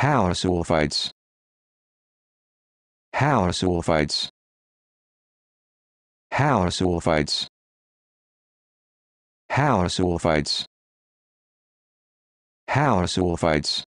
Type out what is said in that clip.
Haller sulfides. Haller sulfides. Haller